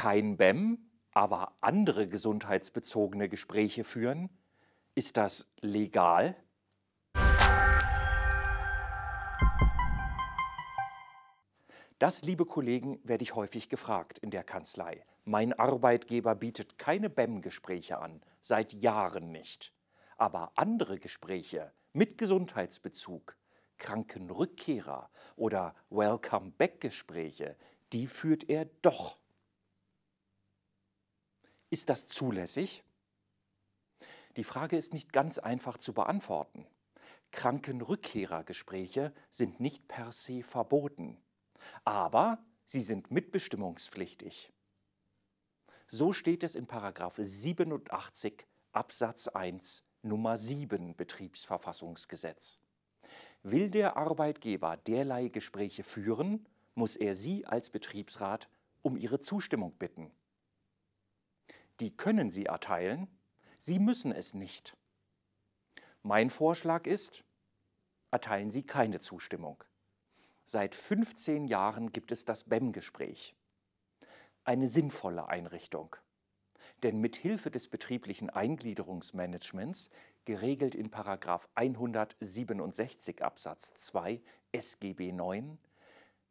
kein BEM, aber andere gesundheitsbezogene Gespräche führen? Ist das legal? Das, liebe Kollegen, werde ich häufig gefragt in der Kanzlei. Mein Arbeitgeber bietet keine BEM-Gespräche an, seit Jahren nicht. Aber andere Gespräche mit Gesundheitsbezug, Krankenrückkehrer oder Welcome-Back-Gespräche, die führt er doch. Ist das zulässig? Die Frage ist nicht ganz einfach zu beantworten. Krankenrückkehrergespräche sind nicht per se verboten, aber sie sind mitbestimmungspflichtig. So steht es in 87 Absatz 1 Nummer 7 Betriebsverfassungsgesetz. Will der Arbeitgeber derlei Gespräche führen, muss er Sie als Betriebsrat um Ihre Zustimmung bitten die können sie erteilen, sie müssen es nicht. Mein Vorschlag ist, erteilen Sie keine Zustimmung. Seit 15 Jahren gibt es das BEM-Gespräch. Eine sinnvolle Einrichtung. Denn mit Hilfe des betrieblichen Eingliederungsmanagements, geregelt in 167 Absatz 2 SGB 9,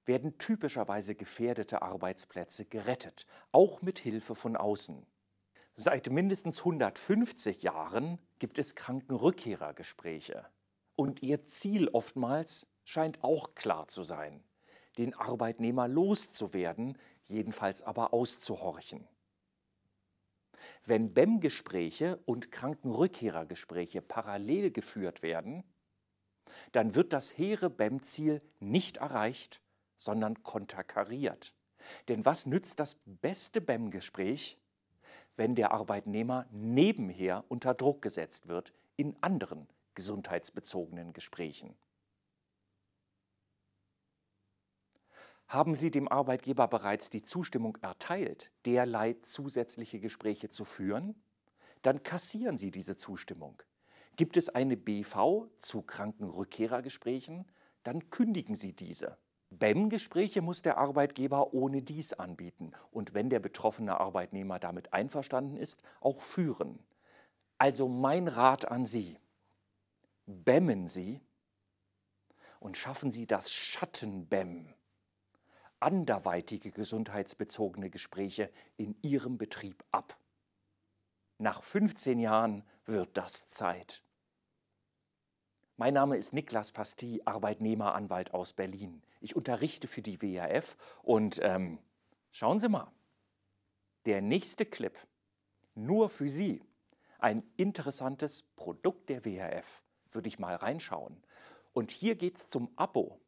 werden typischerweise gefährdete Arbeitsplätze gerettet, auch mit Hilfe von außen. Seit mindestens 150 Jahren gibt es Krankenrückkehrergespräche. Und ihr Ziel oftmals scheint auch klar zu sein, den Arbeitnehmer loszuwerden, jedenfalls aber auszuhorchen. Wenn BEM-Gespräche und Krankenrückkehrergespräche parallel geführt werden, dann wird das hehre BEM-Ziel nicht erreicht, sondern konterkariert. Denn was nützt das beste BEM-Gespräch, wenn der Arbeitnehmer nebenher unter Druck gesetzt wird in anderen gesundheitsbezogenen Gesprächen. Haben Sie dem Arbeitgeber bereits die Zustimmung erteilt, derlei zusätzliche Gespräche zu führen? Dann kassieren Sie diese Zustimmung. Gibt es eine BV zu Krankenrückkehrergesprächen? Dann kündigen Sie diese. BEM-Gespräche muss der Arbeitgeber ohne dies anbieten und wenn der betroffene Arbeitnehmer damit einverstanden ist, auch führen. Also mein Rat an Sie, bämmen Sie und schaffen Sie das Schatten-BEM, anderweitige gesundheitsbezogene Gespräche in Ihrem Betrieb ab. Nach 15 Jahren wird das Zeit. Mein Name ist Niklas Pasti, Arbeitnehmeranwalt aus Berlin. Ich unterrichte für die WAF und ähm, schauen Sie mal, der nächste Clip, nur für Sie, ein interessantes Produkt der WAF, würde ich mal reinschauen. Und hier geht's zum Abo.